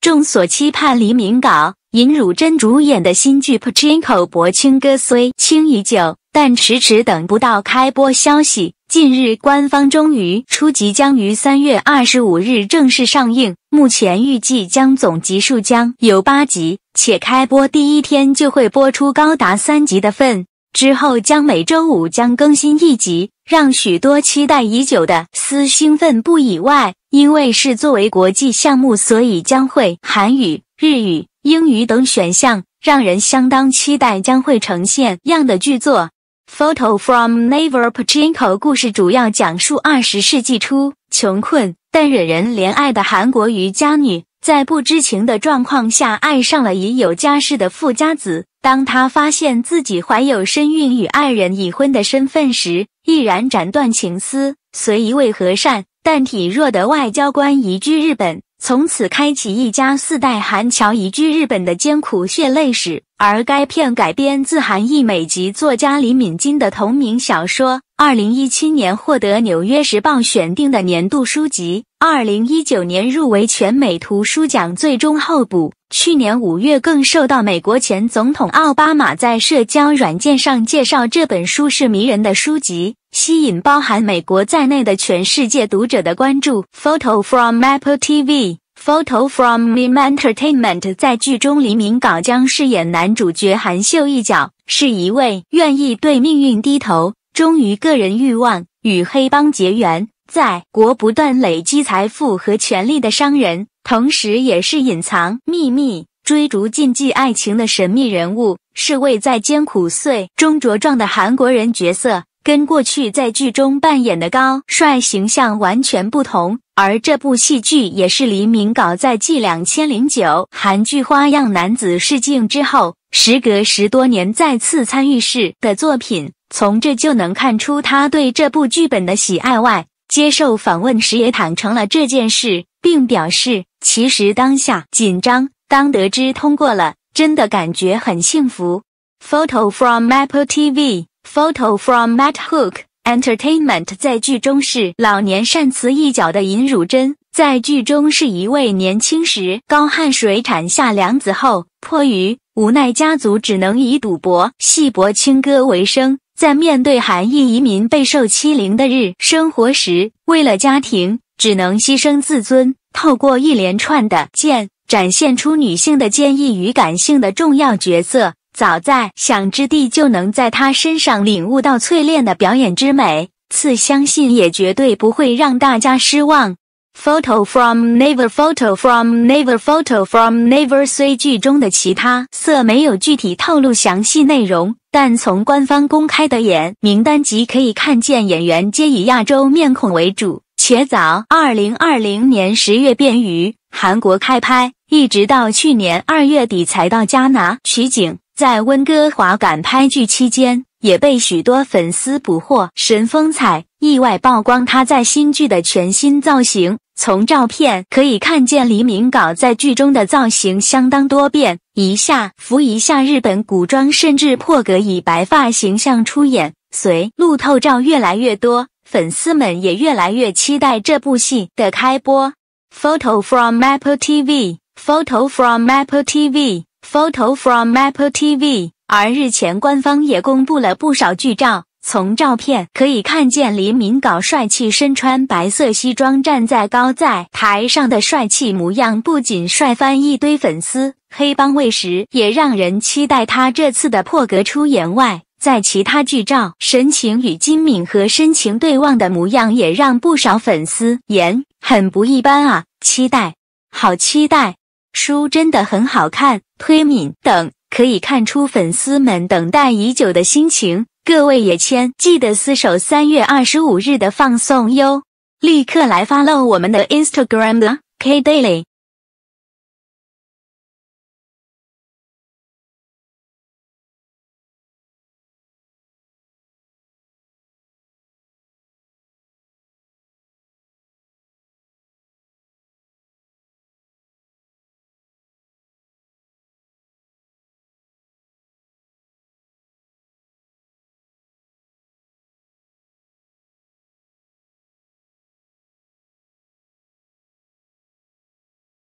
众所期盼黎明、稿尹汝贞主演的新剧《Pachinko：薄情歌虽轻已久，但迟迟等不到开播消息。近日，官方终于出，即将于三月二十五日正式上映。目前预计将总集数将有八集，且开播第一天就会播出高达三集的份。之后将每周五将更新一集，让许多期待已久的私兴奋不已。外，因为是作为国际项目，所以将会韩语、日语、英语等选项，让人相当期待将会呈现样的剧作。Photo from n e v e r p a h i n k o 故事主要讲述二十世纪初穷困但惹人怜爱的韩国瑜伽女。在不知情的状况下，爱上了已有家室的富家子。当他发现自己怀有身孕与爱人已婚的身份时，毅然斩断情丝，随一位和善但体弱的外交官移居日本。从此开启一家四代韩侨移居日本的艰苦血泪史。而该片改编自韩裔美籍作家李敏金的同名小说，二零一七年获得《纽约时报》选定的年度书籍，二零一九年入围全美图书奖最终候补。去年五月，更受到美国前总统奥巴马在社交软件上介绍这本书是迷人的书籍，吸引包含美国在内的全世界读者的关注。Photo from Apple TV. Photo from M Entertainment. 在剧中，黎明镐将饰演男主角韩秀一角，是一位愿意对命运低头、忠于个人欲望、与黑帮结缘，在国不断累积财富和权力的商人。同时，也是隐藏秘密、追逐禁忌爱情的神秘人物，是位在艰苦岁中茁壮的韩国人角色，跟过去在剧中扮演的高帅形象完全不同。而这部戏剧也是黎明搞在继《两千零九韩剧花样男子》试镜之后，时隔十多年再次参与试的作品。从这就能看出他对这部剧本的喜爱外。接受访问时也坦诚了这件事，并表示其实当下紧张，当得知通过了，真的感觉很幸福。Photo from Apple TV. Photo from Matt Hook Entertainment. 在剧中是老年善慈一角的尹汝贞，在剧中是一位年轻时高汗水产下两子后，迫于无奈，家族只能以赌博、戏博、清歌为生。在面对韩裔移民备受欺凌的日生活时，为了家庭只能牺牲自尊。透过一连串的剑，展现出女性的坚毅与感性的重要角色。早在想之地就能在她身上领悟到淬炼的表演之美。次相信也绝对不会让大家失望。Photo from never. Photo from never. Photo from never. 虽剧中的其他色没有具体透露详细内容。但从官方公开的演名单即可以看见，演员皆以亚洲面孔为主。且早二零二零年十月便于韩国开拍，一直到去年二月底才到加拿大取景，在温哥华赶拍剧期间，也被许多粉丝捕获神风采。意外曝光他在新剧的全新造型，从照片可以看见黎明镐在剧中的造型相当多变，一下扶一下日本古装，甚至破格以白发形象出演。随路透照越来越多，粉丝们也越来越期待这部戏的开播。Photo from Apple TV. Photo from Apple TV. Photo from Apple TV. 而日前官方也公布了不少剧照。从照片可以看见林敏搞帅气，身穿白色西装站在高在台上的帅气模样，不仅帅翻一堆粉丝，黑帮卫士也让人期待他这次的破格出演。外在其他剧照，神情与金敏和深情对望的模样，也让不少粉丝言很不一般啊，期待，好期待，书真的很好看，推敏等可以看出粉丝们等待已久的心情。各位也千记得守三月二十五日的放送哟！立刻来发漏我们的 Instagram 啦，K Daily。